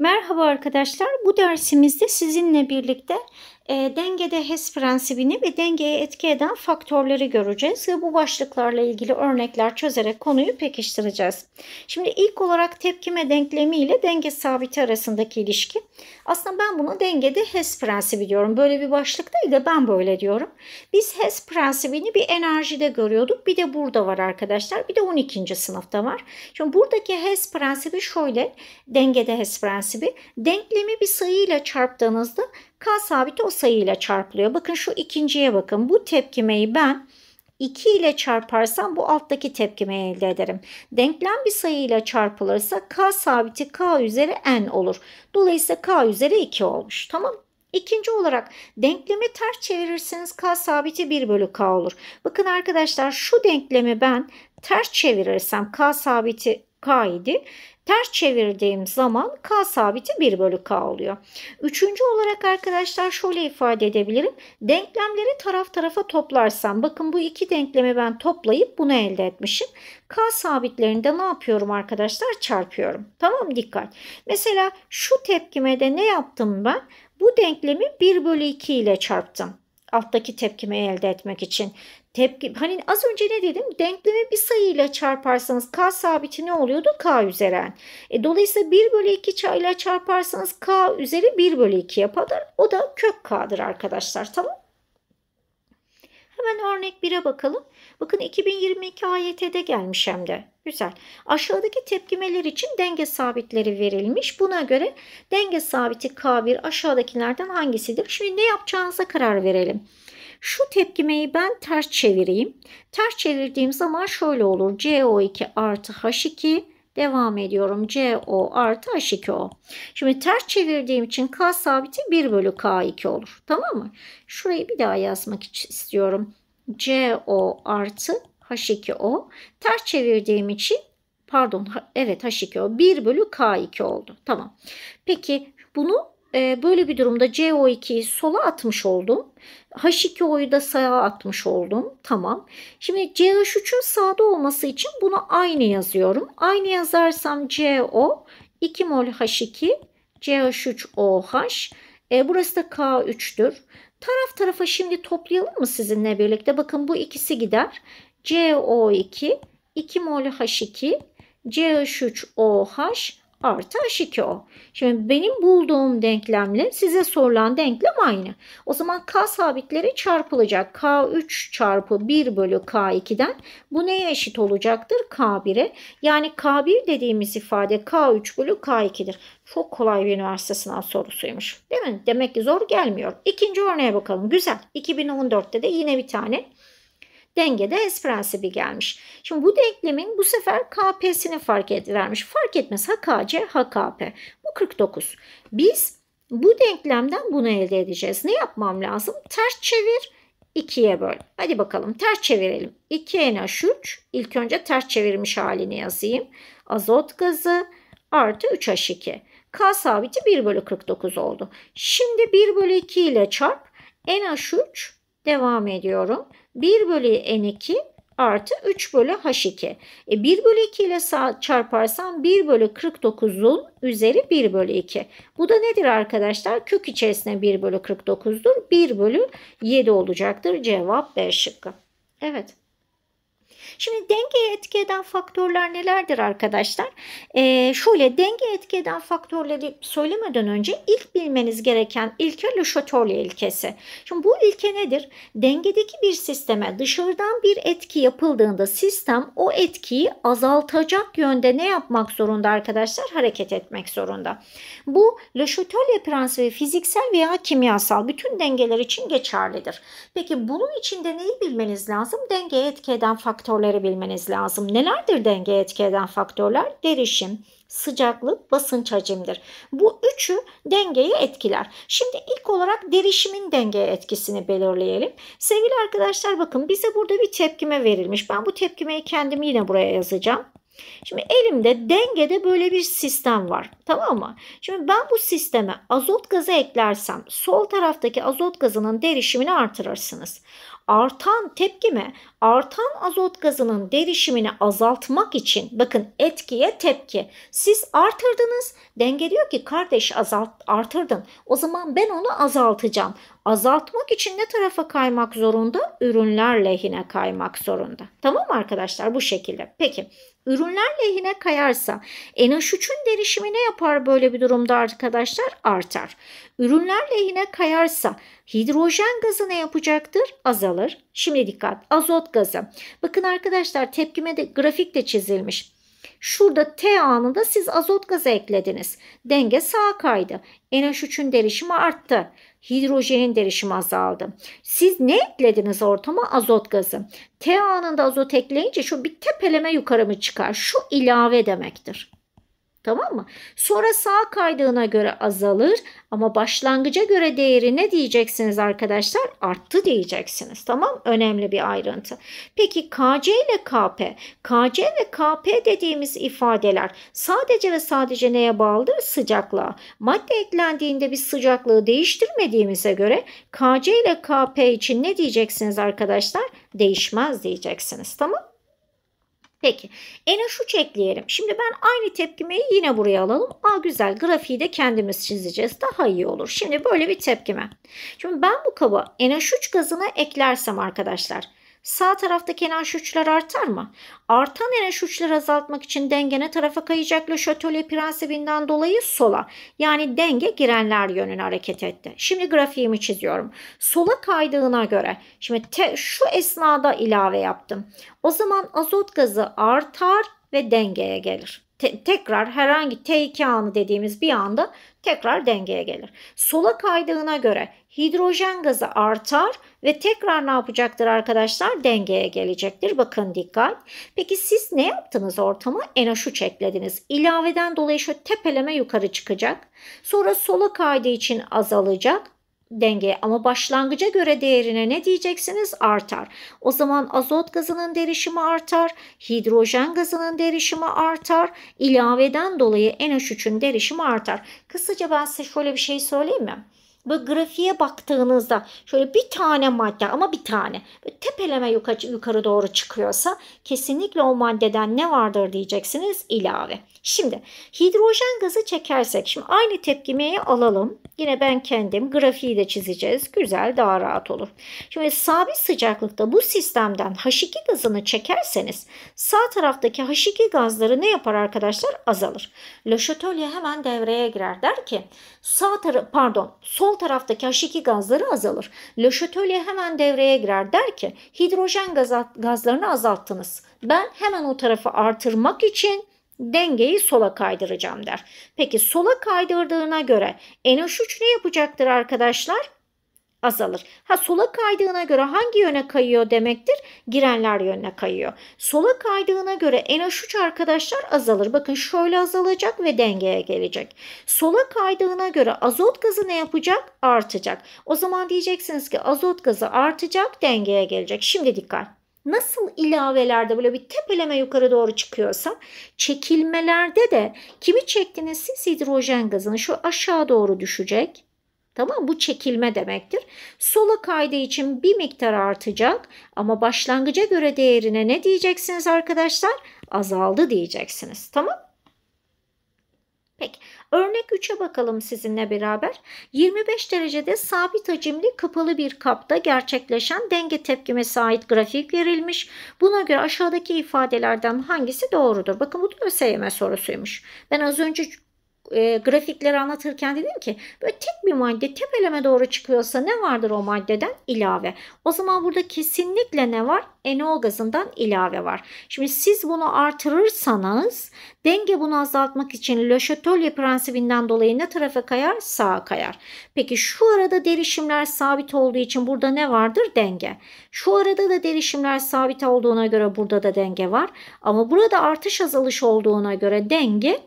Merhaba arkadaşlar. Bu dersimizde sizinle birlikte e, dengede HES prensibini ve dengeye etki eden faktörleri göreceğiz ve bu başlıklarla ilgili örnekler çözerek konuyu pekiştireceğiz. Şimdi ilk olarak tepkime denklemi ile denge sabiti arasındaki ilişki. Aslında ben bunu dengede HES prensibi diyorum. Böyle bir başlık değil de ben böyle diyorum. Biz HES prensibini bir enerjide görüyorduk. Bir de burada var arkadaşlar. Bir de 12. sınıfta var. Şimdi buradaki HES prensibi şöyle. Dengede HES prensibi. Denklemi bir sayıyla çarptığınızda K sabiti o sayıyla çarpılıyor. Bakın şu ikinciye bakın. Bu tepkimeyi ben 2 ile çarparsam bu alttaki tepkimeyi elde ederim. Denklem bir sayı ile çarpılırsa k sabiti k üzeri n olur. Dolayısıyla k üzeri 2 olmuş. Tamam İkinci olarak denklemi ters çevirirseniz k sabiti 1 bölü k olur. Bakın arkadaşlar şu denklemi ben ters çevirirsem k sabiti k idi. Ters çevirdiğim zaman k sabiti 1 bölü k oluyor. Üçüncü olarak arkadaşlar şöyle ifade edebilirim. Denklemleri taraf tarafa toplarsam bakın bu iki denklemi ben toplayıp bunu elde etmişim. K sabitlerinde ne yapıyorum arkadaşlar? Çarpıyorum. Tamam dikkat. Mesela şu tepkimede ne yaptım ben? Bu denklemi 1 bölü 2 ile çarptım alttaki tepkimi elde etmek için. Tepki, hani az önce ne dedim? Denklemi bir sayı ile çarparsanız k sabiti ne oluyordu? k üzeren. E, dolayısıyla 1 bölü 2 ile çarparsanız k üzeri 1 bölü 2 yapar. O da kök k'dır arkadaşlar. Tamam Hemen örnek 1'e bakalım. Bakın 2022 AYT'de gelmiş hem de. Güzel. Aşağıdaki tepkimeler için denge sabitleri verilmiş. Buna göre denge sabiti K1 aşağıdakilerden hangisidir? Şimdi ne yapacağınıza karar verelim. Şu tepkimeyi ben ters çevireyim. Ters çevirdiğim zaman şöyle olur. CO2 artı H2 Devam ediyorum. CO artı H2O. Şimdi ters çevirdiğim için K sabiti 1 bölü K2 olur. Tamam mı? Şurayı bir daha yazmak istiyorum. CO artı H2O. Ters çevirdiğim için pardon evet H2O 1 bölü K2 oldu. Tamam. Peki bunu e, böyle bir durumda CO2'yi sola atmış oldum. H2O'yu da sağa atmış oldum. Tamam. Şimdi CH3'ün sağda olması için bunu aynı yazıyorum. Aynı yazarsam CO 2 mol H2 CH3OH. E, burası da K3'tür. Taraf tarafa şimdi toplayalım mı sizinle birlikte? Bakın bu ikisi gider. CO2, 2 mol H2, CH3OH, artı H2O. Şimdi benim bulduğum denklemle size sorulan denklem aynı. O zaman K sabitleri çarpılacak. K3 çarpı 1 bölü K2'den bu neye eşit olacaktır? K1'e. Yani K1 dediğimiz ifade K3 bölü K2'dir. Çok kolay bir üniversite sınav sorusuymuş. Değil mi? Demek ki zor gelmiyor. İkinci örneğe bakalım. Güzel. 2014'te de yine bir tane dengede S prensibi gelmiş. Şimdi bu denklemin bu sefer KP'sini fark et, vermiş. Fark etmez HKC, HKP. Bu 49. Biz bu denklemden bunu elde edeceğiz. Ne yapmam lazım? Ters çevir. 2'ye böl. Hadi bakalım ters çevirelim. 2NH3 ilk önce ters çevirmiş halini yazayım. Azot gazı artı 3H2. K sabiti 1 bölü 49 oldu. Şimdi 1 bölü 2 ile çarp. NH3 Devam ediyorum. 1 bölü n2 artı 3 bölü h2. E 1 bölü 2 ile çarparsam 1 bölü 49'un üzeri 1 bölü 2. Bu da nedir arkadaşlar? Kök içerisinde 1 bölü 49'dur. 1 bölü 7 olacaktır. Cevap B şıkkı. Evet. Şimdi dengeye etki eden faktörler nelerdir arkadaşlar? E, şöyle denge etki eden faktörleri söylemeden önce ilk bilmeniz gereken ilke Le Chatelier ilkesi. Şimdi bu ilke nedir? Dengedeki bir sisteme dışarıdan bir etki yapıldığında sistem o etkiyi azaltacak yönde ne yapmak zorunda arkadaşlar? Hareket etmek zorunda. Bu Le Chatelier prensibi fiziksel veya kimyasal bütün dengeler için geçerlidir. Peki bunun içinde neyi bilmeniz lazım? Dengeye etki eden faktörler faktörleri bilmeniz lazım. Nelerdir dengeye etki eden faktörler? Derişim, sıcaklık, basınç hacimdir. Bu üçü dengeyi etkiler. Şimdi ilk olarak derişimin dengeye etkisini belirleyelim. Sevgili arkadaşlar bakın bize burada bir tepkime verilmiş. Ben bu tepkimeyi kendim yine buraya yazacağım. Şimdi elimde dengede böyle bir sistem var. Tamam mı? Şimdi ben bu sisteme azot gazı eklersem sol taraftaki azot gazının derişimini artırırsınız artan tepkime artan azot gazının derişimini azaltmak için bakın etkiye tepki. Siz artırdınız denge diyor ki kardeş azalt, artırdın o zaman ben onu azaltacağım. Azaltmak için ne tarafa kaymak zorunda? Ürünler lehine kaymak zorunda. Tamam arkadaşlar bu şekilde. Peki ürünler lehine kayarsa NH3'ün derişimi ne yapar böyle bir durumda arkadaşlar? Artar. Ürünler lehine kayarsa hidrojen gazı ne yapacaktır? Azalır. Şimdi dikkat azot gazı. Bakın arkadaşlar tepkime de grafik de çizilmiş. Şurada T anında siz azot gazı eklediniz. Denge sağa kaydı. NH3'ün derişimi arttı. Hidrojenin derişimi azaldı. Siz ne eklediniz ortama? Azot gazı. T anında azot ekleyince şu bir tepeleme yukarı mı çıkar? Şu ilave demektir. Tamam mı? Sonra sağ kaydığına göre azalır ama başlangıca göre değeri ne diyeceksiniz arkadaşlar? Arttı diyeceksiniz. Tamam? Önemli bir ayrıntı. Peki KC ile KP. KC ve KP dediğimiz ifadeler sadece ve sadece neye bağlıdır? Sıcaklığa. Madde eklendiğinde bir sıcaklığı değiştirmediğimize göre KC ile KP için ne diyeceksiniz arkadaşlar? Değişmez diyeceksiniz. Tamam? Peki. N'e şu ekleyelim. Şimdi ben aynı tepkimeyi yine buraya alalım. Aa güzel. Grafiği de kendimiz çizeceğiz. Daha iyi olur. Şimdi böyle bir tepkime. Şimdi ben bu kaba NH3 gazına eklersem arkadaşlar Sağ tarafta kenar şuçlar artar mı? Artan eren şuçları azaltmak için dengene tarafa kayacak Le Châtelet prensibinden dolayı sola yani denge girenler yönüne hareket etti. Şimdi grafiğimi çiziyorum. Sola kaydığına göre şimdi te, şu esnada ilave yaptım. O zaman azot gazı artar ve dengeye gelir. Te, tekrar herhangi T2 anı dediğimiz bir anda tekrar dengeye gelir. Sola kaydığına göre hidrojen gazı artar ve tekrar ne yapacaktır arkadaşlar? Dengeye gelecektir. Bakın dikkat. Peki siz ne yaptınız ortamı? NH3 eklediniz. İlaveden dolayı şu tepeleme yukarı çıkacak. Sonra sola kaydığı için azalacak denge ama başlangıca göre değerine ne diyeceksiniz? Artar. O zaman azot gazının derişimi artar, hidrojen gazının derişimi artar, ilaveden dolayı NH3'ün derişimi artar. Kısaca ben size şöyle bir şey söyleyeyim mi? Bu grafiğe baktığınızda şöyle bir tane madde ama bir tane tepeleme yukarı, yukarı doğru çıkıyorsa kesinlikle o maddeden ne vardır diyeceksiniz ilave. Şimdi hidrojen gazı çekersek şimdi aynı tepkimeyi alalım. Yine ben kendim grafiği de çizeceğiz. Güzel daha rahat olur. Şimdi sabit sıcaklıkta bu sistemden H2 gazını çekerseniz sağ taraftaki H2 gazları ne yapar arkadaşlar? Azalır. Le Chatelier hemen devreye girer der ki sağ taraf pardon sol taraftaki H2 gazları azalır. Le Chatelier hemen devreye girer der ki hidrojen gaz gazlarını azalttınız. Ben hemen o tarafı artırmak için dengeyi sola kaydıracağım der. Peki sola kaydırdığına göre NH3 ne yapacaktır arkadaşlar? azalır. Ha sola kaydığına göre hangi yöne kayıyor demektir? Girenler yönüne kayıyor. Sola kaydığına göre NH3 arkadaşlar azalır. Bakın şöyle azalacak ve dengeye gelecek. Sola kaydığına göre azot gazı ne yapacak? Artacak. O zaman diyeceksiniz ki azot gazı artacak, dengeye gelecek. Şimdi dikkat nasıl ilavelerde böyle bir tepeleme yukarı doğru çıkıyorsa çekilmelerde de kimi çektiniz siz hidrojen gazını şu aşağı doğru düşecek. Tamam bu çekilme demektir. Sola kaydığı için bir miktar artacak ama başlangıca göre değerine ne diyeceksiniz arkadaşlar? Azaldı diyeceksiniz. Tamam? Peki Örnek 3'e bakalım sizinle beraber. 25 derecede sabit hacimli kapalı bir kapta gerçekleşen denge tepkime ait grafik verilmiş. Buna göre aşağıdaki ifadelerden hangisi doğrudur? Bakın bu da ÖSYM sorusuymuş. Ben az önce e, grafikleri anlatırken dedim ki böyle tek bir madde tepeleme doğru çıkıyorsa ne vardır o maddeden? ilave. O zaman burada kesinlikle ne var? Enol gazından ilave var. Şimdi siz bunu artırırsanız denge bunu azaltmak için Le prensibinden dolayı ne tarafa kayar? Sağa kayar. Peki şu arada derişimler sabit olduğu için burada ne vardır? Denge. Şu arada da derişimler sabit olduğuna göre burada da denge var. Ama burada artış azalış olduğuna göre denge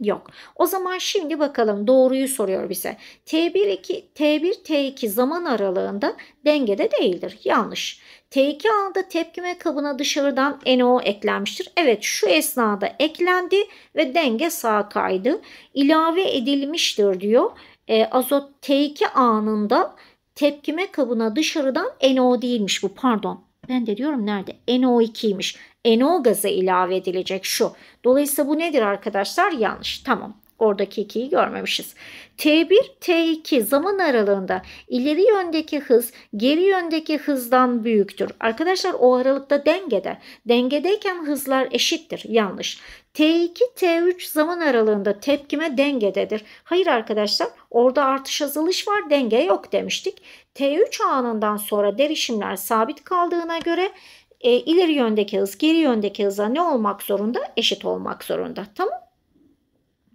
Yok. O zaman şimdi bakalım doğruyu soruyor bize. T1 2 T1 T2 zaman aralığında dengede değildir. Yanlış. T2 anında tepkime kabına dışarıdan NO eklenmiştir. Evet şu esnada eklendi ve denge sağa kaydı. İlave edilmiştir diyor. E, azot T2 anında tepkime kabına dışarıdan NO değilmiş bu pardon. Ben de diyorum nerede? NO2'ymiş. NO gazı ilave edilecek şu. Dolayısıyla bu nedir arkadaşlar? Yanlış. Tamam. Oradaki 2'yi görmemişiz. T1, T2 zaman aralığında ileri yöndeki hız geri yöndeki hızdan büyüktür. Arkadaşlar o aralıkta dengede. Dengedeyken hızlar eşittir. Yanlış. T2, T3 zaman aralığında tepkime dengededir. Hayır arkadaşlar orada artış azalış var denge yok demiştik. T3 anından sonra derişimler sabit kaldığına göre e, ileri yöndeki hız geri yöndeki hıza ne olmak zorunda? Eşit olmak zorunda. Tamam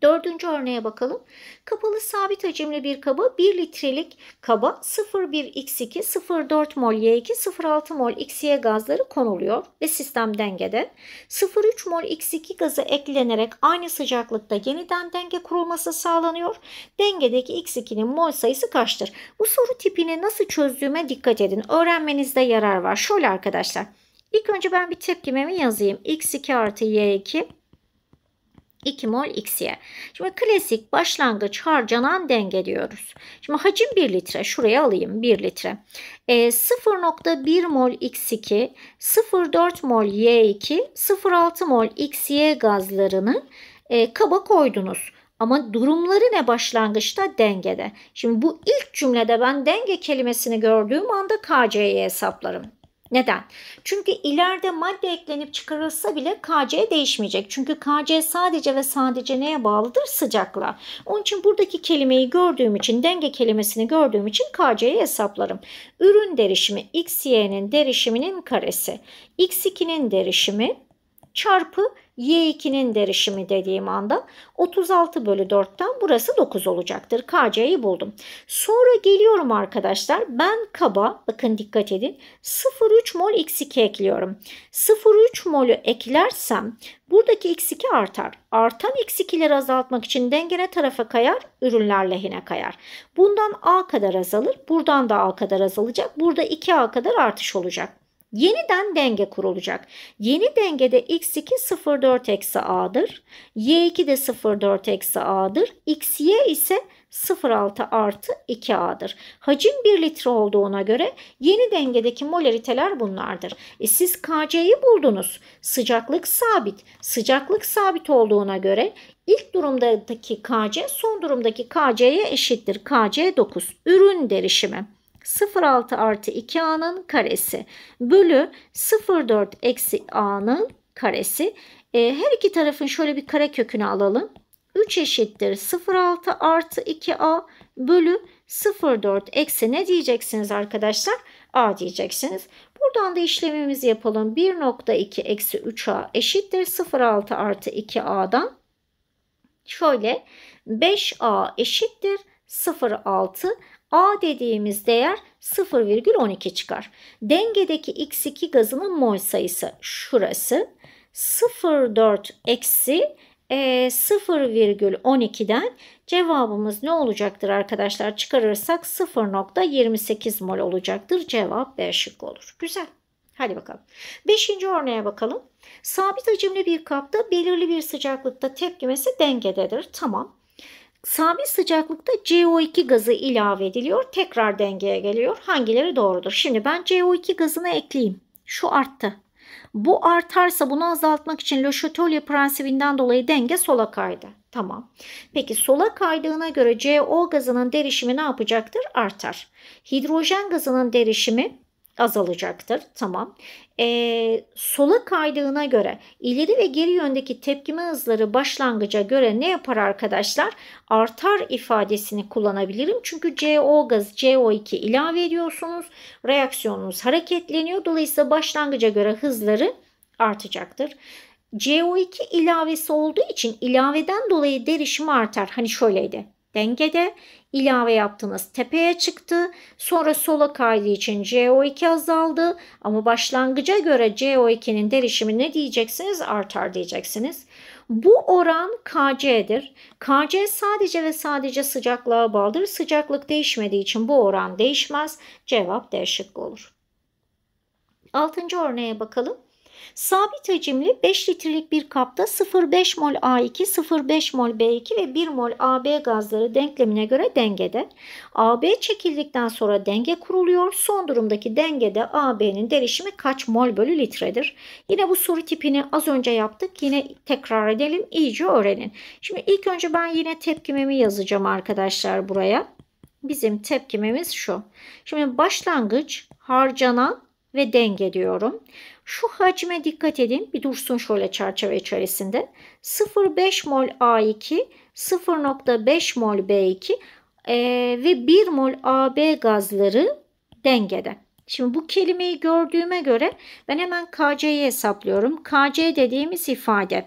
Dördüncü örneğe bakalım. Kapalı sabit hacimli bir kaba 1 litrelik kaba 0,1x2, 0,4 mol y2, 0,6 mol xy gazları konuluyor ve sistem dengede. 0,3 mol x2 gazı eklenerek aynı sıcaklıkta yeniden denge kurulması sağlanıyor. Dengedeki x2'nin mol sayısı kaçtır? Bu soru tipini nasıl çözdüğüme dikkat edin. Öğrenmenizde yarar var. Şöyle arkadaşlar. İlk önce ben bir tepkimemi yazayım. x2 artı y2 2 mol x'ye. Şimdi klasik başlangıç harcanan denge diyoruz. Şimdi hacim 1 litre. Şuraya alayım 1 litre. E, ee, 0.1 mol x2, 0.4 mol y2, 0.6 mol xy gazlarını e, kaba koydunuz. Ama durumları ne başlangıçta? Dengede. Şimdi bu ilk cümlede ben denge kelimesini gördüğüm anda KC'yi hesaplarım. Neden? Çünkü ileride madde eklenip çıkarılsa bile KC değişmeyecek. Çünkü KC sadece ve sadece neye bağlıdır? sıcakla. Onun için buradaki kelimeyi gördüğüm için, denge kelimesini gördüğüm için KC'yi hesaplarım. Ürün derişimi x, y'nin derişiminin karesi. x2'nin derişimi çarpı Y2'nin derişimi dediğim anda 36 bölü 4'ten burası 9 olacaktır. KC'yi buldum. Sonra geliyorum arkadaşlar. Ben kaba bakın dikkat edin 0,3 mol X2 ekliyorum. 0,3 molü eklersem buradaki X2 artar. Artan X2'leri azaltmak için dengene tarafa kayar, ürünler lehine kayar. Bundan A kadar azalır. Buradan da A kadar azalacak. Burada 2A kadar artış olacak. Yeniden denge kurulacak. Yeni dengede x2 0,4 eksi a'dır. y2 de 0,4 eksi a'dır. xy ise 0,6 artı 2A'dır. Hacim 1 litre olduğuna göre yeni dengedeki molariteler bunlardır. E siz KC'yi buldunuz. Sıcaklık sabit. Sıcaklık sabit olduğuna göre ilk durumdaki KC son durumdaki KC'ye eşittir. KC 9. Ürün derişimi. 0,6 artı 2a'nın karesi bölü 0,4 eksi a'nın karesi. E, her iki tarafın şöyle bir kare kökünü alalım. 3 eşittir 0,6 artı 2a bölü 0,4 eksi ne diyeceksiniz arkadaşlar? a diyeceksiniz. Buradan da işlemimizi yapalım. 1.2 eksi 3a eşittir 0,6 artı 2a'dan. Şöyle 5a eşittir 0,6 A dediğimiz değer 0,12 çıkar. Dengedeki X2 gazının mol sayısı şurası 0,4 eksi e, 0,12'den cevabımız ne olacaktır arkadaşlar? Çıkarırsak 0,28 mol olacaktır. Cevap B şıkkı olur. Güzel. Hadi bakalım. Beşinci örneğe bakalım. Sabit hacimli bir kapta belirli bir sıcaklıkta tepkimesi dengededir. Tamam sabit sıcaklıkta CO2 gazı ilave ediliyor. Tekrar dengeye geliyor. Hangileri doğrudur? Şimdi ben CO2 gazını ekleyeyim. Şu arttı. Bu artarsa bunu azaltmak için Le Chatelier prensibinden dolayı denge sola kaydı. Tamam. Peki sola kaydığına göre CO gazının derişimi ne yapacaktır? Artar. Hidrojen gazının derişimi azalacaktır. Tamam. Ee, sola kaydığına göre ileri ve geri yöndeki tepkime hızları başlangıca göre ne yapar arkadaşlar? Artar ifadesini kullanabilirim. Çünkü CO gaz CO2 ilave ediyorsunuz. Reaksiyonunuz hareketleniyor. Dolayısıyla başlangıca göre hızları artacaktır. CO2 ilavesi olduğu için ilaveden dolayı derişimi artar. Hani şöyleydi. Dengede ilave yaptınız tepeye çıktı. Sonra sola kaydığı için CO2 azaldı. Ama başlangıca göre CO2'nin derişimi ne diyeceksiniz? Artar diyeceksiniz. Bu oran KC'dir. KC sadece ve sadece sıcaklığa bağlıdır. Sıcaklık değişmediği için bu oran değişmez. Cevap D şıkkı olur. Altıncı örneğe bakalım. Sabit hacimli 5 litrelik bir kapta 0,5 mol A2, 0,5 mol B2 ve 1 mol AB gazları denklemine göre dengede. AB çekildikten sonra denge kuruluyor. Son durumdaki dengede AB'nin derişimi kaç mol bölü litredir? Yine bu soru tipini az önce yaptık. Yine tekrar edelim. iyice öğrenin. Şimdi ilk önce ben yine tepkimemi yazacağım arkadaşlar buraya. Bizim tepkimemiz şu. Şimdi başlangıç harcanan ve denge diyorum. Şu hacme dikkat edin. Bir dursun şöyle çerçeve içerisinde. 0,5 mol A2, 0,5 mol B2 e, ve 1 mol AB gazları dengede. Şimdi bu kelimeyi gördüğüme göre ben hemen KC'yi hesaplıyorum. KC dediğimiz ifade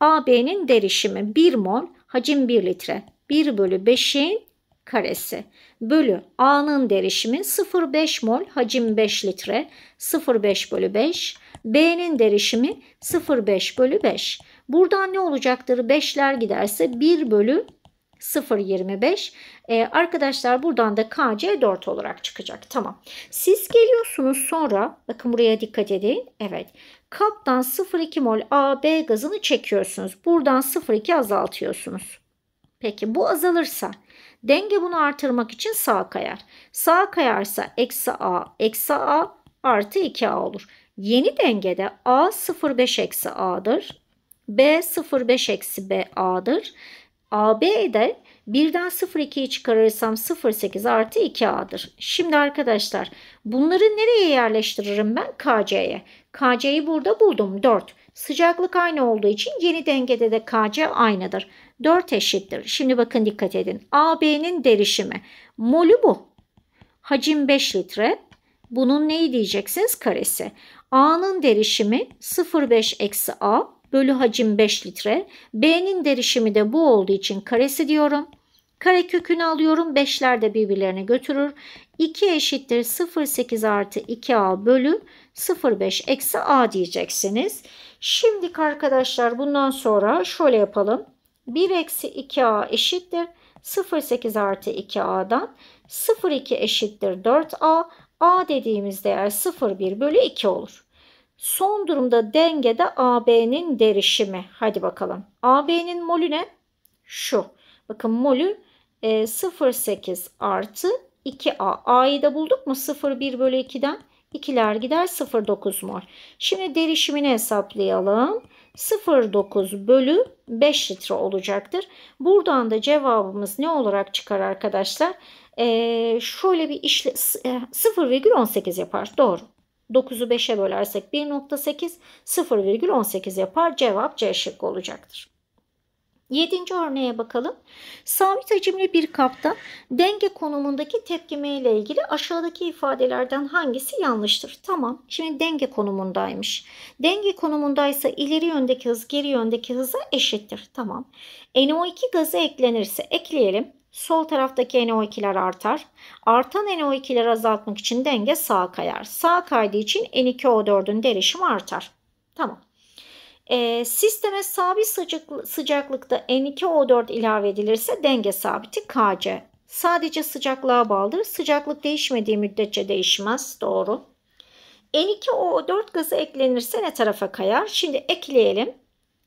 AB'nin derişimi 1 mol hacim 1 litre. 1 bölü 5'in karesi bölü A'nın derişimi 0,5 mol hacim 5 litre 0,5 bölü 5 B'nin derişimi 0,5 bölü 5. Buradan ne olacaktır? 5'ler giderse 1 bölü 0.25. Ee, arkadaşlar buradan da KC 4 olarak çıkacak. Tamam. Siz geliyorsunuz sonra bakın buraya dikkat edin. Evet. Kaptan 0.2 mol AB gazını çekiyorsunuz. Buradan 0.2 azaltıyorsunuz. Peki bu azalırsa Denge bunu artırmak için sağa kayar. Sağa kayarsa eksi a eksi a artı 2a olur. Yeni dengede a 0,5 eksi a'dır. b 0,5 eksi b a'dır. AB de birden 0,2'yi çıkarırsam 0,8 artı 2A'dır. Şimdi arkadaşlar bunları nereye yerleştiririm ben? KC'ye. KC'yi burada buldum 4. Sıcaklık aynı olduğu için yeni dengede de Kc aynıdır. 4 eşittir. Şimdi bakın dikkat edin. AB'nin derişimi. Molü bu. Hacim 5 litre. Bunun neyi diyeceksiniz? Karesi. A'nın derişimi 0,5 eksi A bölü hacim 5 litre. B'nin derişimi de bu olduğu için karesi diyorum. Kare kökünü alıyorum. 5'ler de birbirlerine götürür. 2 eşittir 0,8 artı 2A bölü 0,5 eksi A diyeceksiniz. Şimdi arkadaşlar bundan sonra şöyle yapalım. 1 eksi 2a eşittir. 0,8 artı 2a'dan 0,2 eşittir 4a. a dediğimiz değer 0,1 bölü 2 olur. Son durumda dengede AB'nin derişimi. Hadi bakalım. AB'nin molü ne? Şu. Bakın molü 0,8 e, artı 2A. A'yı da bulduk mu? 0,1 bölü 2'den İkiler gider 0,9 mol. Şimdi derişimini hesaplayalım. 0,9 bölü 5 litre olacaktır. Buradan da cevabımız ne olarak çıkar arkadaşlar? Ee, şöyle bir işle 0,18 e, yapar. Doğru. 9'u 5'e bölersek 1.8 0,18 yapar. Cevap C şıkkı olacaktır. Yedinci örneğe bakalım. Sabit hacimli bir kapta denge konumundaki tepkime ile ilgili aşağıdaki ifadelerden hangisi yanlıştır? Tamam. Şimdi denge konumundaymış. Denge konumundaysa ileri yöndeki hız geri yöndeki hıza eşittir. Tamam. NO2 gazı eklenirse ekleyelim. Sol taraftaki NO2'ler artar. Artan NO2'leri azaltmak için denge sağa kayar. Sağa kaydığı için N2O4'ün derişimi artar. Tamam. E, sisteme sabit sıcaklık, sıcaklıkta N2O4 ilave edilirse denge sabiti Kc. Sadece sıcaklığa bağlıdır. Sıcaklık değişmediği müddetçe değişmez. Doğru. N2O4 gazı eklenirse ne tarafa kayar? Şimdi ekleyelim.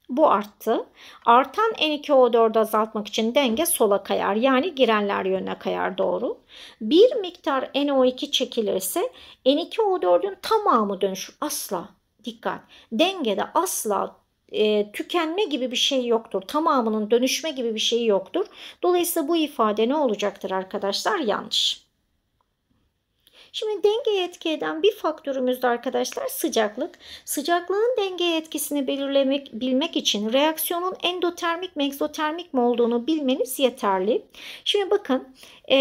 Bu arttı. Artan N2O4'ü azaltmak için denge sola kayar. Yani girenler yönüne kayar doğru. Bir miktar NO2 çekilirse N2O4'ün tamamı dönüşür. Asla. Dikkat. Dengede asla e, tükenme gibi bir şey yoktur. Tamamının dönüşme gibi bir şey yoktur. Dolayısıyla bu ifade ne olacaktır arkadaşlar? Yanlış. Şimdi dengeye etki eden bir faktörümüz de arkadaşlar sıcaklık. Sıcaklığın dengeye etkisini belirlemek bilmek için reaksiyonun endotermik mi egzotermik mi olduğunu bilmeniz yeterli. Şimdi bakın e,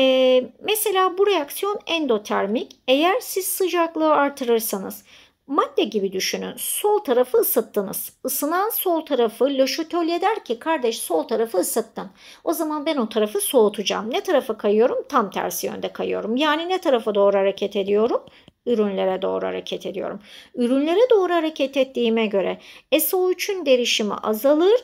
mesela bu reaksiyon endotermik. Eğer siz sıcaklığı artırırsanız madde gibi düşünün. Sol tarafı ısıttınız. Isınan sol tarafı Le Chatelier der ki kardeş sol tarafı ısıttın. O zaman ben o tarafı soğutacağım. Ne tarafa kayıyorum? Tam tersi yönde kayıyorum. Yani ne tarafa doğru hareket ediyorum? ürünlere doğru hareket ediyorum. Ürünlere doğru hareket ettiğime göre SO3'ün derişimi azalır,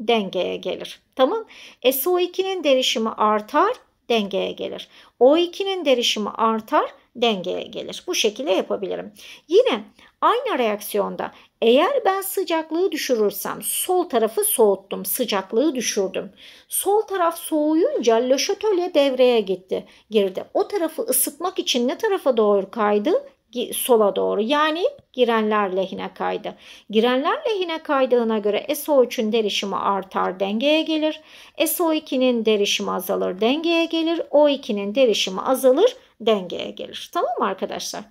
dengeye gelir. Tamam? SO2'nin derişimi artar, dengeye gelir. O2'nin derişimi artar, dengeye gelir. Bu şekilde yapabilirim. Yine Aynı reaksiyonda eğer ben sıcaklığı düşürürsem sol tarafı soğuttum, sıcaklığı düşürdüm. Sol taraf soğuyunca Le devreye gitti, girdi. O tarafı ısıtmak için ne tarafa doğru kaydı? sola doğru yani girenler lehine kaydı. Girenler lehine kaydığına göre SO3'ün derişimi artar dengeye gelir. SO2'nin derişimi azalır dengeye gelir. O2'nin derişimi azalır dengeye gelir. Tamam mı arkadaşlar?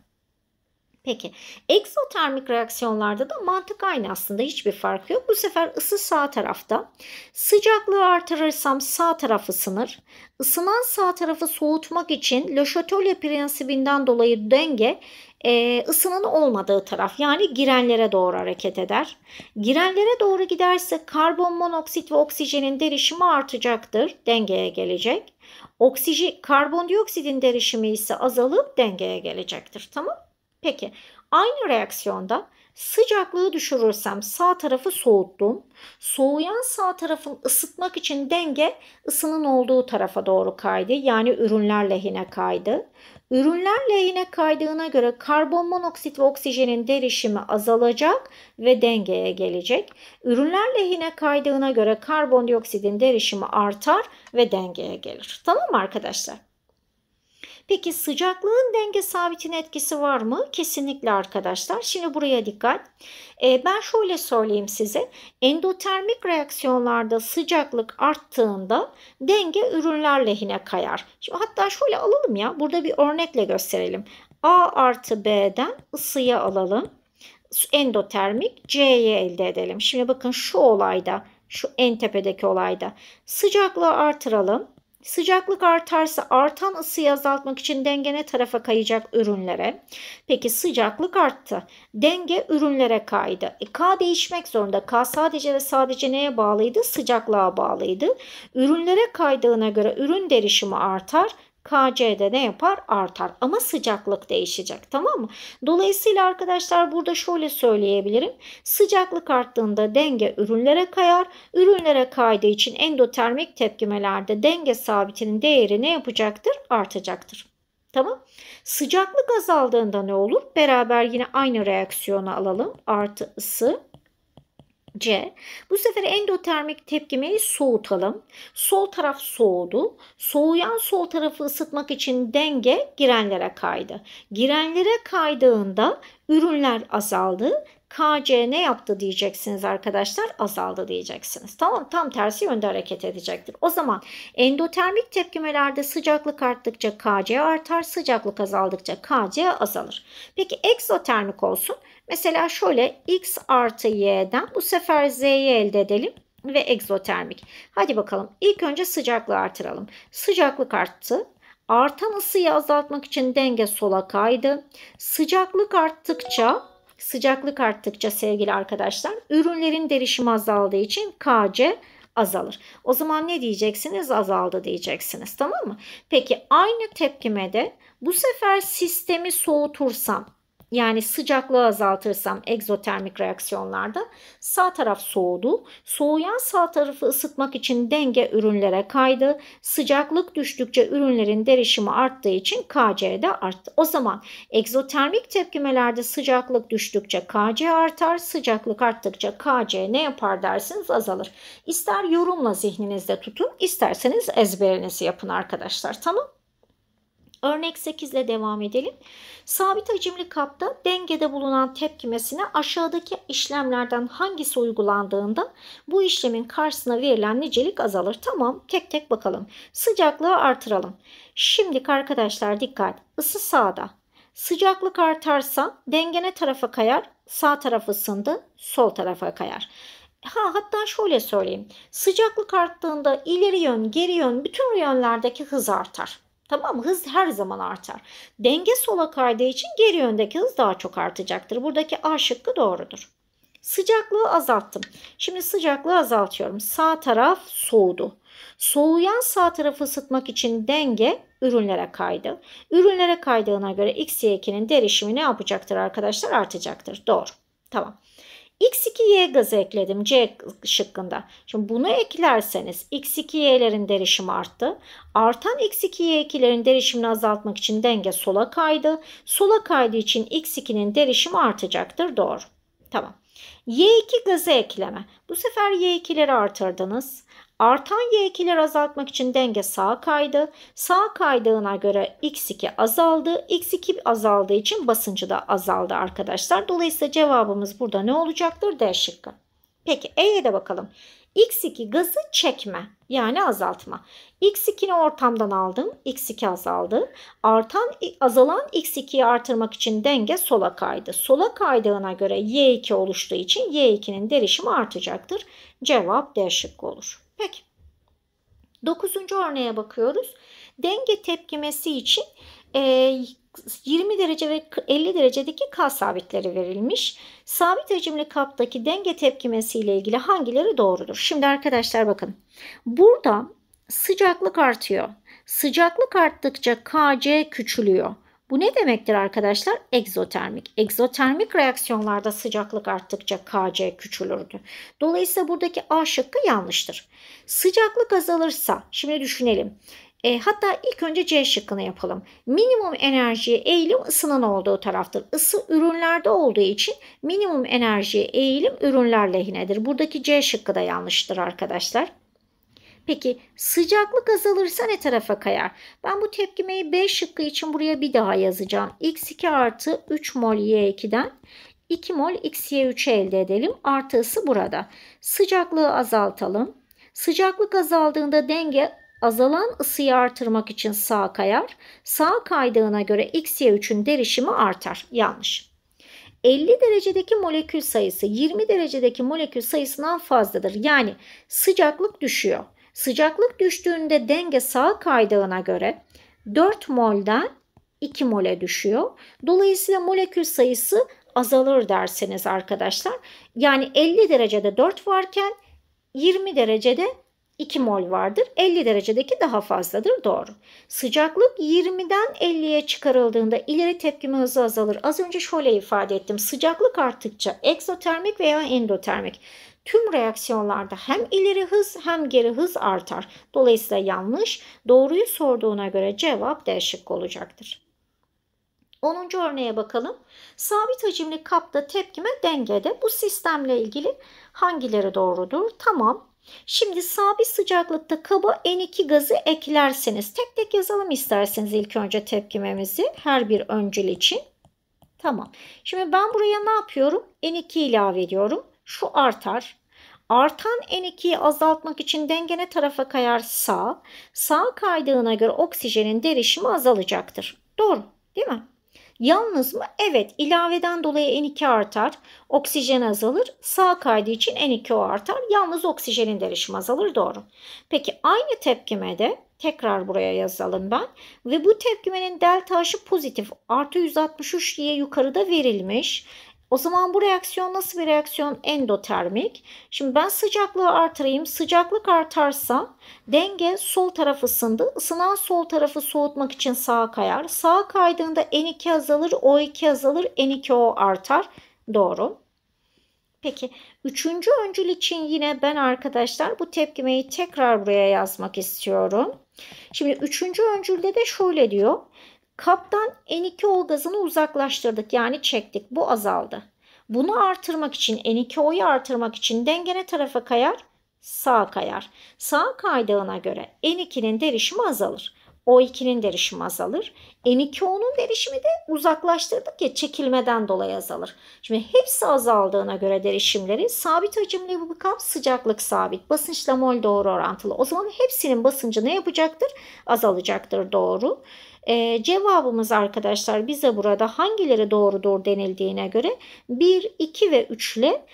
Peki egzotermik reaksiyonlarda da mantık aynı aslında hiçbir fark yok. Bu sefer ısı sağ tarafta. Sıcaklığı artırırsam sağ tarafı sınır. Isınan sağ tarafı soğutmak için Le Chatelier prensibinden dolayı denge e, ısının olmadığı taraf yani girenlere doğru hareket eder. Girenlere doğru giderse karbon monoksit ve oksijenin derişimi artacaktır, dengeye gelecek. Oksijen, karbondioksitin derişimi ise azalıp dengeye gelecektir. Tamam Peki aynı reaksiyonda sıcaklığı düşürürsem sağ tarafı soğuttum. Soğuyan sağ tarafın ısıtmak için denge ısının olduğu tarafa doğru kaydı. Yani ürünler lehine kaydı. Ürünler lehine kaydığına göre karbon monoksit ve oksijenin derişimi azalacak ve dengeye gelecek. Ürünler lehine kaydığına göre karbondioksidin derişimi artar ve dengeye gelir. Tamam mı arkadaşlar? Peki sıcaklığın denge sabitine etkisi var mı? Kesinlikle arkadaşlar. Şimdi buraya dikkat. E, ben şöyle söyleyeyim size. Endotermik reaksiyonlarda sıcaklık arttığında denge ürünler lehine kayar. Şimdi hatta şöyle alalım ya. Burada bir örnekle gösterelim. A artı B'den ısıya alalım. Endotermik C'yi elde edelim. Şimdi bakın şu olayda, şu en tepedeki olayda sıcaklığı artıralım. Sıcaklık artarsa artan ısıyı azaltmak için dengene tarafa kayacak ürünlere. Peki sıcaklık arttı. Denge ürünlere kaydı. E, K değişmek zorunda. K sadece ve sadece neye bağlıydı? Sıcaklığa bağlıydı. Ürünlere kaydığına göre ürün derişimi artar. KC'de ne yapar? Artar ama sıcaklık değişecek tamam mı? Dolayısıyla arkadaşlar burada şöyle söyleyebilirim. Sıcaklık arttığında denge ürünlere kayar. Ürünlere kaydığı için endotermik tepkimelerde denge sabitinin değeri ne yapacaktır? Artacaktır. Tamam. Sıcaklık azaldığında ne olur? Beraber yine aynı reaksiyonu alalım. Artı ısı C. Bu sefer endotermik tepkimeyi soğutalım. Sol taraf soğudu. Soğuyan sol tarafı ısıtmak için denge girenlere kaydı. Girenlere kaydığında ürünler azaldı. KC ne yaptı diyeceksiniz arkadaşlar azaldı diyeceksiniz. Tamam tam tersi yönde hareket edecektir. O zaman endotermik tepkimelerde sıcaklık arttıkça KC artar sıcaklık azaldıkça KC azalır. Peki egzotermik olsun. Mesela şöyle X artı Y'den bu sefer Z'yi elde edelim ve egzotermik. Hadi bakalım ilk önce sıcaklığı artıralım. Sıcaklık arttı. Artan ısıyı azaltmak için denge sola kaydı. Sıcaklık arttıkça sıcaklık arttıkça sevgili arkadaşlar ürünlerin derişimi azaldığı için KC azalır. O zaman ne diyeceksiniz? Azaldı diyeceksiniz tamam mı? Peki aynı tepkimede bu sefer sistemi soğutursam yani sıcaklığı azaltırsam egzotermik reaksiyonlarda sağ taraf soğudu. Soğuyan sağ tarafı ısıtmak için denge ürünlere kaydı. Sıcaklık düştükçe ürünlerin derişimi arttığı için KC de arttı. O zaman egzotermik tepkimelerde sıcaklık düştükçe KC artar. Sıcaklık arttıkça KC ne yapar dersiniz azalır. İster yorumla zihninizde tutun isterseniz ezberinizi yapın arkadaşlar tamam Örnek 8 ile devam edelim. Sabit hacimli kapta dengede bulunan tepkimesine aşağıdaki işlemlerden hangisi uygulandığında bu işlemin karşısına verilen nicelik azalır. Tamam tek tek bakalım. Sıcaklığı artıralım. Şimdi arkadaşlar dikkat. ısı sağda. Sıcaklık artarsa dengene tarafa kayar. Sağ taraf ısındı. Sol tarafa kayar. Ha, hatta şöyle söyleyeyim. Sıcaklık arttığında ileri yön, geri yön bütün yönlerdeki hız artar. Tamam mı? Hız her zaman artar. Denge sola kaydığı için geri yöndeki hız daha çok artacaktır. Buradaki A şıkkı doğrudur. Sıcaklığı azalttım. Şimdi sıcaklığı azaltıyorum. Sağ taraf soğudu. Soğuyan sağ tarafı ısıtmak için denge ürünlere kaydı. Ürünlere kaydığına göre X, Y, 2'nin derişimi ne yapacaktır arkadaşlar? Artacaktır. Doğru. Tamam x2y gazı ekledim C şıkkında. Şimdi bunu eklerseniz x2y'lerin derişimi arttı. Artan x2y2'lerin derişimini azaltmak için denge sola kaydı. Sola kaydığı için x2'nin derişimi artacaktır. Doğru. Tamam. Y2 gazı ekleme. Bu sefer Y2'leri artırdınız. Artan y2'leri azaltmak için denge sağa kaydı. Sağ kaydığına göre x2 azaldı. x2 azaldığı için basıncı da azaldı arkadaşlar. Dolayısıyla cevabımız burada ne olacaktır? D şıkkı. Peki E'ye de bakalım. X2 gazı çekme yani azaltma. X2'ni ortamdan aldım. X2 azaldı. Artan azalan X2'yi artırmak için denge sola kaydı. Sola kaydığına göre Y2 oluştuğu için Y2'nin derişimi artacaktır. Cevap D şıkkı olur. Peki. Dokuzuncu örneğe bakıyoruz. Denge tepkimesi için 20 e, derece ve 50 derecedeki K sabitleri verilmiş. Sabit hacimli kaptaki denge tepkimesi ile ilgili hangileri doğrudur? Şimdi arkadaşlar bakın. Burada sıcaklık artıyor. Sıcaklık arttıkça KC küçülüyor. Bu ne demektir arkadaşlar? Egzotermik. Egzotermik reaksiyonlarda sıcaklık arttıkça Kc küçülürdü. Dolayısıyla buradaki A şıkkı yanlıştır. Sıcaklık azalırsa, şimdi düşünelim. E, hatta ilk önce C şıkkını yapalım. Minimum enerjiye eğilim ısının olduğu taraftır. Isı ürünlerde olduğu için minimum enerjiye eğilim ürünler lehinedir. Buradaki C şıkkı da yanlıştır arkadaşlar. Peki sıcaklık azalırsa ne tarafa kayar? Ben bu tepkimeyi B şıkkı için buraya bir daha yazacağım. x2 artı 3 mol y2'den 2 mol xy3'ü elde edelim. Artı ısı burada. Sıcaklığı azaltalım. Sıcaklık azaldığında denge azalan ısıyı artırmak için sağ kayar. Sağ kaydığına göre xy3'ün derişimi artar. Yanlış. 50 derecedeki molekül sayısı 20 derecedeki molekül sayısından fazladır. Yani sıcaklık düşüyor. Sıcaklık düştüğünde denge sağ kaydığına göre 4 mol'den 2 mole düşüyor. Dolayısıyla molekül sayısı azalır derseniz arkadaşlar. Yani 50 derecede 4 varken 20 derecede 2 mol vardır. 50 derecedeki daha fazladır doğru. Sıcaklık 20'den 50'ye çıkarıldığında ileri tepkime hızı azalır. Az önce şöyle ifade ettim. Sıcaklık arttıkça egzotermik veya endotermik tüm reaksiyonlarda hem ileri hız hem geri hız artar. Dolayısıyla yanlış doğruyu sorduğuna göre cevap değişik olacaktır. 10. örneğe bakalım. Sabit hacimli kapta tepkime dengede. Bu sistemle ilgili hangileri doğrudur? Tamam. Şimdi sabit sıcaklıkta kaba N2 gazı eklerseniz, Tek tek yazalım isterseniz ilk önce tepkimemizi her bir öncül için. Tamam. Şimdi ben buraya ne yapıyorum? N2 ilave ediyorum. Şu artar. Artan N2'yi azaltmak için dengene tarafa kayar sağ. Sağ kaydığına göre oksijenin derişimi azalacaktır. Doğru değil mi? Yalnız mı? Evet ilaveden dolayı N2 artar. Oksijen azalır. Sağ kaydığı için N2O artar. Yalnız oksijenin derişimi azalır. Doğru. Peki aynı tepkimede tekrar buraya yazalım ben. Ve bu tepkimenin delta H'ı pozitif artı 163 diye yukarıda verilmiş. O zaman bu reaksiyon nasıl bir reaksiyon? Endotermik. Şimdi ben sıcaklığı artırayım. Sıcaklık artarsa denge sol taraf ısındı. Isınan sol tarafı soğutmak için sağa kayar. Sağa kaydığında N2 azalır, O2 azalır, N2O artar. Doğru. Peki üçüncü öncül için yine ben arkadaşlar bu tepkimeyi tekrar buraya yazmak istiyorum. Şimdi üçüncü öncülde de şöyle diyor. Kaptan N2O gazını uzaklaştırdık yani çektik. Bu azaldı. Bunu artırmak için N2O'yu artırmak için dengene tarafa kayar, sağa kayar. sağ kaydığına göre N2'nin derişimi azalır. O2'nin derişimi azalır. N2O'nun derişimi de uzaklaştırdık ya çekilmeden dolayı azalır. Şimdi hepsi azaldığına göre derişimleri sabit hacimli bu kap sıcaklık sabit. Basınçla mol doğru orantılı. O zaman hepsinin basıncı ne yapacaktır? Azalacaktır doğru. E, cevabımız arkadaşlar bize burada hangileri doğrudur denildiğine göre 1, 2 ve 3 ile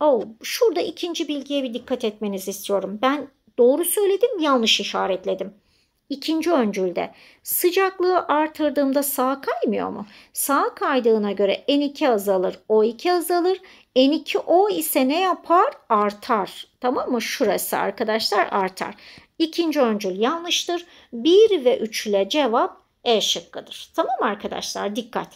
oh, şurada ikinci bilgiye bir dikkat etmenizi istiyorum. Ben doğru söyledim yanlış işaretledim. İkinci öncülde sıcaklığı artırdığımda sağ kaymıyor mu? sağ kaydığına göre N2 azalır, O2 azalır. N2O ise ne yapar? Artar. Tamam mı? Şurası arkadaşlar artar. İkinci öncül yanlıştır. 1 ve 3 ile cevap e şıkkıdır. Tamam arkadaşlar dikkat.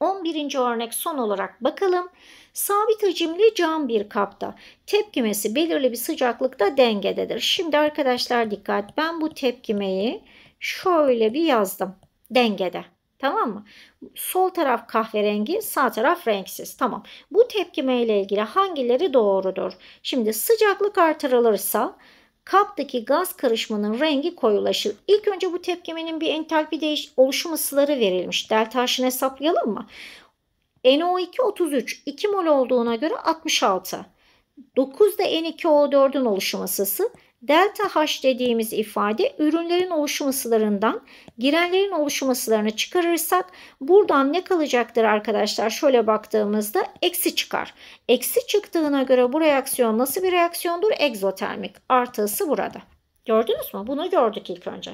11. örnek son olarak bakalım. Sabit hacimli cam bir kapta. Tepkimesi belirli bir sıcaklıkta dengededir. Şimdi arkadaşlar dikkat. Ben bu tepkimeyi şöyle bir yazdım. Dengede. Tamam mı? Sol taraf kahverengi, sağ taraf renksiz. Tamam. Bu tepkime ile ilgili hangileri doğrudur? Şimdi sıcaklık artırılırsa Kaptaki gaz karışımının rengi koyulaşır. İlk önce bu tepkimenin bir entalpi değiş oluşum ısıları verilmiş. Delta H'ını hesaplayalım mı? NO2 33, 2 mol olduğuna göre 66. 9 da N2O4'ün oluşum ısısı. Delta H dediğimiz ifade ürünlerin oluşum ısılarından girenlerin oluşum ısılarını çıkarırsak buradan ne kalacaktır arkadaşlar? Şöyle baktığımızda eksi çıkar. Eksi çıktığına göre bu reaksiyon nasıl bir reaksiyondur? Egzotermik. Artısı burada. Gördünüz mü? Bunu gördük ilk önce.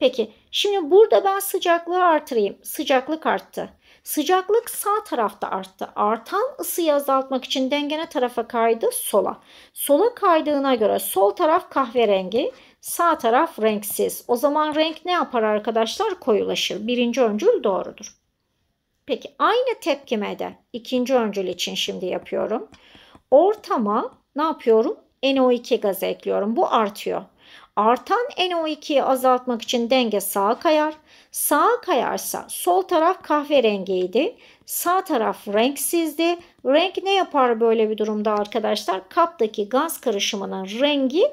Peki şimdi burada ben sıcaklığı artırayım. Sıcaklık arttı. Sıcaklık sağ tarafta arttı. Artan ısıyı azaltmak için dengene tarafa kaydı sola. Sola kaydığına göre sol taraf kahverengi, sağ taraf renksiz. O zaman renk ne yapar arkadaşlar? Koyulaşır. Birinci öncül doğrudur. Peki aynı tepkimede ikinci öncül için şimdi yapıyorum. Ortama ne yapıyorum? NO2 gazı ekliyorum. Bu artıyor. Artan NO2'yi azaltmak için denge sağa kayar. Sağa kayarsa sol taraf kahverengiydi. Sağ taraf renksizdi. Renk ne yapar böyle bir durumda arkadaşlar? Kaptaki gaz karışımının rengi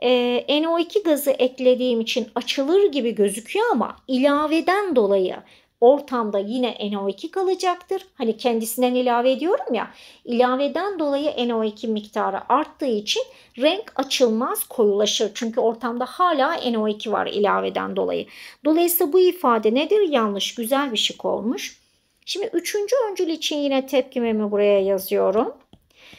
e, NO2 gazı eklediğim için açılır gibi gözüküyor ama ilaveden dolayı ortamda yine NO2 kalacaktır. Hani kendisinden ilave ediyorum ya. İlaveden dolayı NO2 miktarı arttığı için renk açılmaz koyulaşır. Çünkü ortamda hala NO2 var ilaveden dolayı. Dolayısıyla bu ifade nedir? Yanlış güzel bir şık olmuş. Şimdi üçüncü öncül için yine tepkimemi buraya yazıyorum.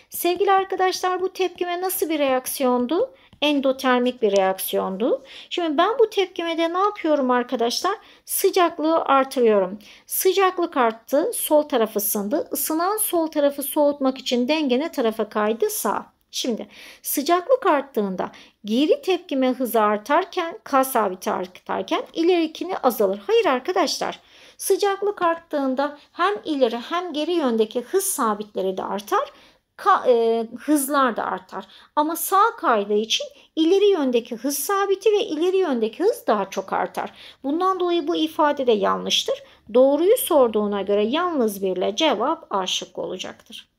Sevgili arkadaşlar bu tepkime nasıl bir reaksiyondu? endotermik bir reaksiyondu. Şimdi ben bu tepkimede ne yapıyorum arkadaşlar? Sıcaklığı artırıyorum. Sıcaklık arttı, sol tarafı ısındı. Isınan sol tarafı soğutmak için dengene tarafa kaydı sağ. Şimdi sıcaklık arttığında geri tepkime hızı artarken kas sabiti artarken ilerikini azalır. Hayır arkadaşlar sıcaklık arttığında hem ileri hem geri yöndeki hız sabitleri de artar ka, e, hızlar da artar. Ama sağ kaydığı için ileri yöndeki hız sabiti ve ileri yöndeki hız daha çok artar. Bundan dolayı bu ifade de yanlıştır. Doğruyu sorduğuna göre yalnız birle cevap aşık olacaktır.